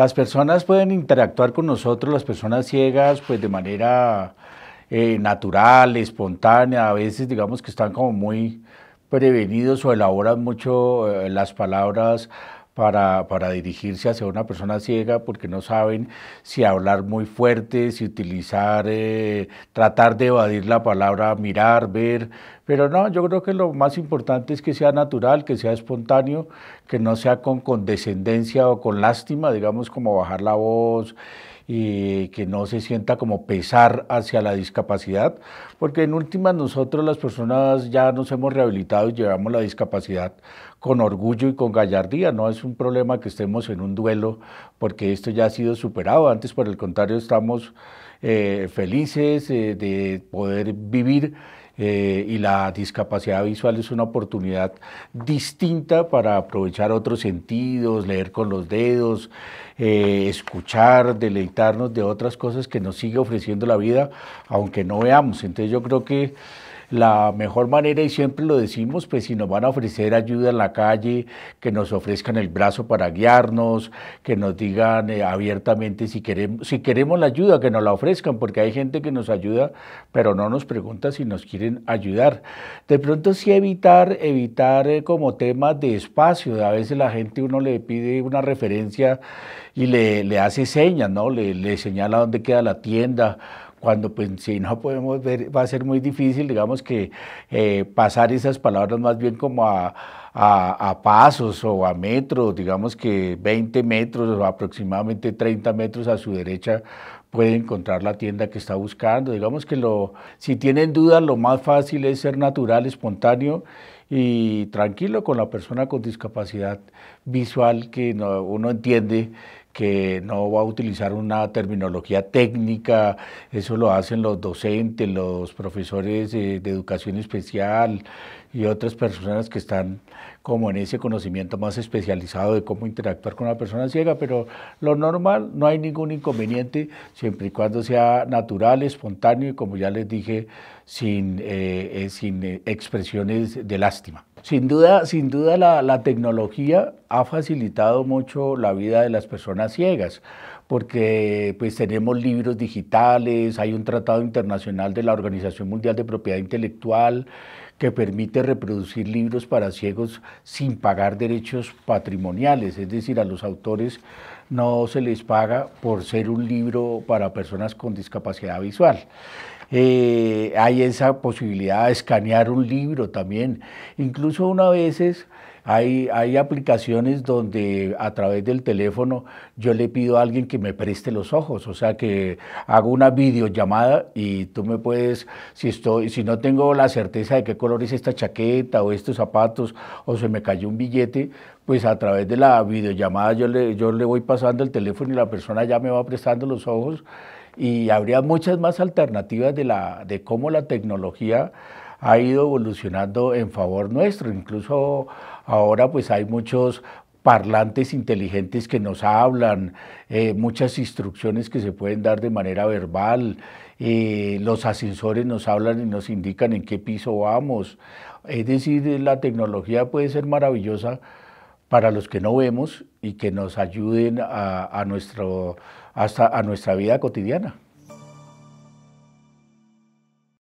Las personas pueden interactuar con nosotros, las personas ciegas, pues de manera eh, natural, espontánea, a veces digamos que están como muy prevenidos o elaboran mucho eh, las palabras para, dirigirse hacia una persona ciega porque no saben si hablar muy fuerte, si utilizar, eh, tratar de evadir la palabra mirar, ver. Pero no, yo creo que lo más importante es que sea natural, que sea espontáneo, que no sea con condescendencia o con lástima, digamos como bajar la voz y que no se sienta como pesar hacia la discapacidad, porque en últimas nosotros las personas ya nos hemos rehabilitado y llevamos la discapacidad con orgullo y con gallardía, no es un problema que estemos en un duelo porque esto ya ha sido superado, antes por el contrario estamos eh, felices eh, de poder vivir eh, y la discapacidad visual es una oportunidad distinta para aprovechar otros sentidos, leer con los dedos, eh, escuchar, deleitarnos de otras cosas que nos sigue ofreciendo la vida, aunque no veamos. Entonces yo creo que la mejor manera, y siempre lo decimos, pues si nos van a ofrecer ayuda en la calle, que nos ofrezcan el brazo para guiarnos, que nos digan eh, abiertamente si queremos, si queremos la ayuda, que nos la ofrezcan, porque hay gente que nos ayuda, pero no nos pregunta si nos quieren ayudar. De pronto sí evitar, evitar eh, como temas de espacio, a veces la gente uno le pide una referencia y le, hace señas, ¿no? le señala dónde queda la tienda cuando pues si no podemos ver, va a ser muy difícil, digamos que eh, pasar esas palabras más bien como a, pasos o a metros, digamos que 20 metros o aproximadamente 30 metros a su derecha puede encontrar la tienda que está buscando. Digamos que lo, si tienen dudas, lo más fácil es ser natural, espontáneo y tranquilo con la persona con discapacidad visual que uno entiende que no va a utilizar una terminología técnica, eso lo hacen los docentes, los profesores de, educación especial y otras personas que están como en ese conocimiento más especializado de cómo interactuar con una persona ciega, pero lo normal, no hay ningún inconveniente, siempre y cuando sea natural, espontáneo y como ya les dije, sin, eh, eh, sin eh, expresiones de lástima. Sin duda, sin duda la, tecnología ha facilitado mucho la vida de las personas ciegas, porque pues tenemos libros digitales, hay un tratado internacional de la Organización Mundial de Propiedad Intelectual que permite reproducir libros para ciegos sin pagar derechos patrimoniales, es decir, a los autores no se les paga por ser un libro para personas con discapacidad visual. Eh, hay esa posibilidad de escanear un libro también. Incluso una veces hay, hay aplicaciones donde a través del teléfono yo le pido a alguien que me preste los ojos, o sea que hago una videollamada y tú me puedes, si estoy, si no tengo la certeza de qué color es esta chaqueta o estos zapatos o se me cayó un billete, pues a través de la videollamada yo le, yo le voy pasando el teléfono y la persona ya me va prestando los ojos y habría muchas más alternativas de, la, de cómo la tecnología ha ido evolucionando en favor nuestro. Incluso ahora pues hay muchos parlantes inteligentes que nos hablan, eh, muchas instrucciones que se pueden dar de manera verbal, eh, los ascensores nos hablan y nos indican en qué piso vamos. Es decir, la tecnología puede ser maravillosa para los que no vemos y que nos ayuden a, nuestro, hasta a nuestra vida cotidiana.